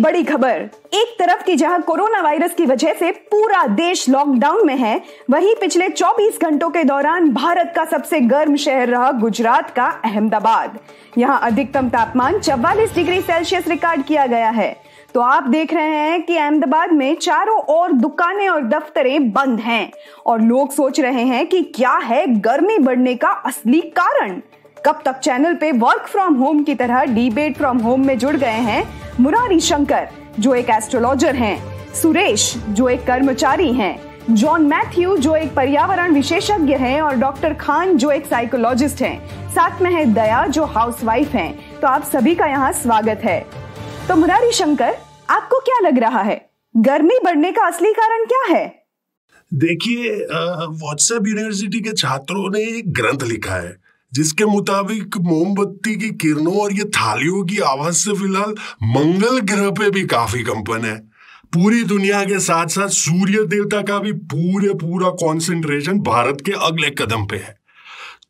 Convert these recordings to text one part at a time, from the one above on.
बड़ी खबर एक तरफ की जहां कोरोना वायरस की वजह से पूरा देश लॉकडाउन में है वहीं पिछले 24 घंटों के दौरान भारत का सबसे गर्म शहर रहा गुजरात का अहमदाबाद यहां अधिकतम तापमान 44 डिग्री सेल्सियस रिकॉर्ड किया गया है तो आप देख रहे हैं कि अहमदाबाद में चारों ओर दुकानें और दफ्तरें बंद हैं और लोग सोच रहे हैं कि क्या है गर्मी बढ़ने का असली कारण कब तक चैनल पे वर्क फ्रॉम होम की तरह डिबेट फ्रॉम होम में जुड़ गए हैं मुरारी शंकर जो एक एस्ट्रोलॉजर हैं, सुरेश जो एक कर्मचारी हैं, जॉन मैथ्यू जो एक पर्यावरण विशेषज्ञ हैं और डॉक्टर खान जो एक साइकोलॉजिस्ट हैं साथ में है दया जो हाउसवाइफ हैं तो आप सभी का यहाँ स्वागत है तो मुरारी शंकर आपको क्या लग रहा है गर्मी बढ़ने का असली कारण क्या है देखिए व्हाट्सएप यूनिवर्सिटी के छात्रों ने एक ग्रंथ लिखा है जिसके मुताबिक मोमबत्ती की किरणों और ये थालियों की आवाज से फिलहाल मंगल ग्रह पे भी काफी कंपन है पूरी दुनिया के साथ साथ सूर्य देवता का भी पूरे पूरा कॉन्सेंट्रेशन भारत के अगले कदम पे है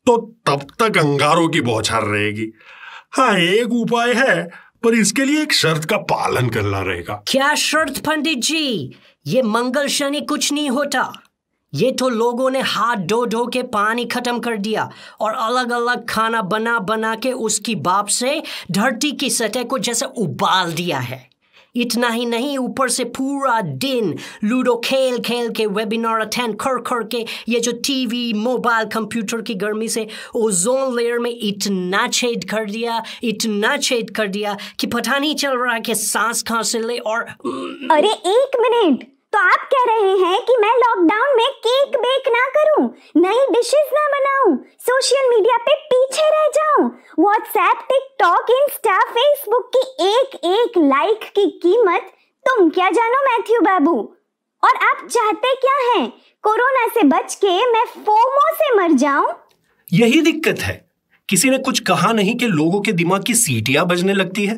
तो तब तक अंगारों की बौछार रहेगी हाँ एक उपाय है पर इसके लिए एक शर्त का पालन करना रहेगा क्या शर्त पंडित जी ये मंगल शनि कुछ नहीं होता ये तो लोगों ने हाथ धो धो के पानी ख़त्म कर दिया और अलग अलग खाना बना बना के उसकी बाप से धरती की सतह को जैसे उबाल दिया है इतना ही नहीं ऊपर से पूरा दिन लूडो खेल खेल के वेबिनार अटेंड कर कर के ये जो टीवी मोबाइल कंप्यूटर की गर्मी से ओजोन लेयर में इतना छेद कर दिया इतना छेद कर दिया कि पता नहीं चल रहा है कि सांस कहाँ से ले और अरे एक मिनट तो आप कह रहे हैं कि मैं लॉकडाउन में केक बेक ना करूं, नई डिशेस ना बनाऊं, सोशल मीडिया पे पीछे रह जाऊं, व्हाट्सएप, टिकटॉक, इंस्टा, फेसबुक की एक-एक लाइक की कीमत तुम क्या जानो मैथ्यू बाबू? और आप चाहते क्या हैं? कोरोना से बच के मैं फोमो से मर जाऊं? यही दिक्कत है किसी ने कुछ कहा नहीं कि लोगों के दिमाग की सीटियां बजने लगती है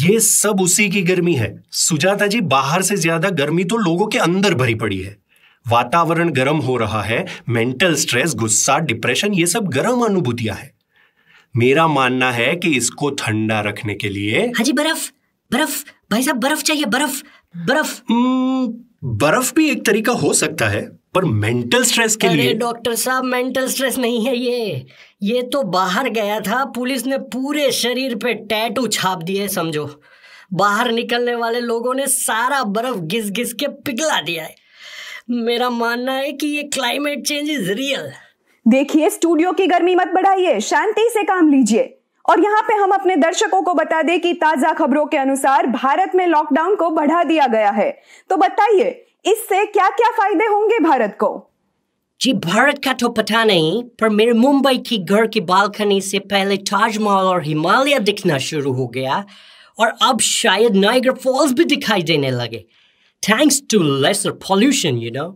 ये सब उसी की गर्मी है सुजाता जी बाहर से ज्यादा गर्मी तो लोगों के अंदर भरी पड़ी है वातावरण गर्म हो रहा है मेंटल स्ट्रेस गुस्सा डिप्रेशन ये सब गर्म अनुभूतियां हैं मेरा मानना है कि इसको ठंडा रखने के लिए हाँ जी बर्फ बर्फ भाई साहब बर्फ चाहिए बर्फ बर्फ हम्म, बर्फ भी एक तरीका हो सकता है पर मेंटल स्ट्रेस के लिए डॉक्टर साहब मेंटल स्ट्रेस नहीं है ये ये तो बाहर गया था पुलिस ने पूरे शरीर पे टैटू छाप दिए समझो बाहर निकलने वाले लोगों ने सारा बर्फ घिस घिस के पिघला दिया है मेरा मानना है कि ये क्लाइमेट चेंज इज रियल देखिए स्टूडियो की गर्मी मत बढ़ाइए शांति से काम लीजिए और यहाँ पे हम अपने दर्शकों को बता दें कि ताजा खबरों के अनुसार भारत में लॉकडाउन को बढ़ा दिया गया है तो बताइए इससे क्या क्या फायदे होंगे भारत को जी भारत का तो पता नहीं पर मेरे मुंबई की घर की बालकनी से पहले ताजमहल और हिमालय दिखना शुरू हो गया और अब शायद नाइगर फॉल्स भी दिखाई देने लगे thanks to lesser pollution you know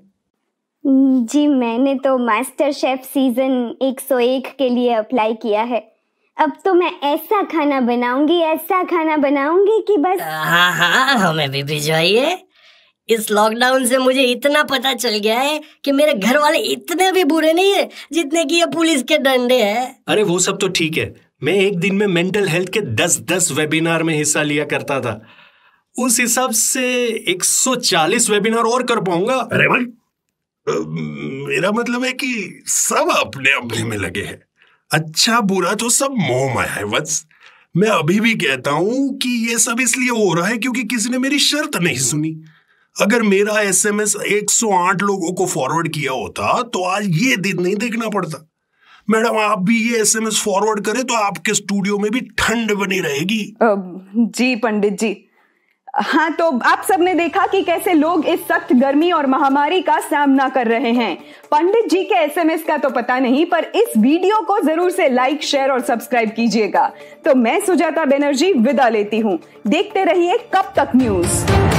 जी मैंने तो मास्टर शेफ सीजन 101 के लिए अप्लाई किया है अब तो मैं ऐसा खाना बनाऊंगी ऐसा खाना बनाऊंगी कि बस हाँ हाँ हमें भी भिजवाइए इस लॉकडाउन से मुझे इतना पता चल गया है कि मेरे घर वाले इतने भी बुरे नहीं है जितने की ये पुलिस के डंडे हैं अरे वो सब तो ठीक है मैं एक दिन में मेंटल हेल्थ के दस दस वेबिनार में हिस्सा लिया करता था उस हिसाब से 140 वेबिनार और कर पाऊंगा अरे भाई मेरा मतलब है कि सब अपने अपने में लगे हैं अच्छा बुरा तो सब मोह माया है बस मैं अभी भी कहता हूं कि ये सब इसलिए हो रहा है क्योंकि किसी ने मेरी शर्त नहीं सुनी अगर मेरा एसएमएस 108 लोगों को फॉरवर्ड किया होता तो आज ये दिन नहीं देखना पड़ता मैडम आप भी ये एसएमएस फॉरवर्ड करें तो आपके स्टूडियो में भी ठंड बनी रहेगी जी पंडित जी हाँ तो आप सबने देखा कि कैसे लोग इस सख्त गर्मी और महामारी का सामना कर रहे हैं पंडित जी के एसएमएस का तो पता नहीं पर इस वीडियो को जरूर से लाइक शेयर और सब्सक्राइब कीजिएगा तो मैं सुजाता बनर्जी विदा लेती हूँ देखते रहिए कब तक न्यूज़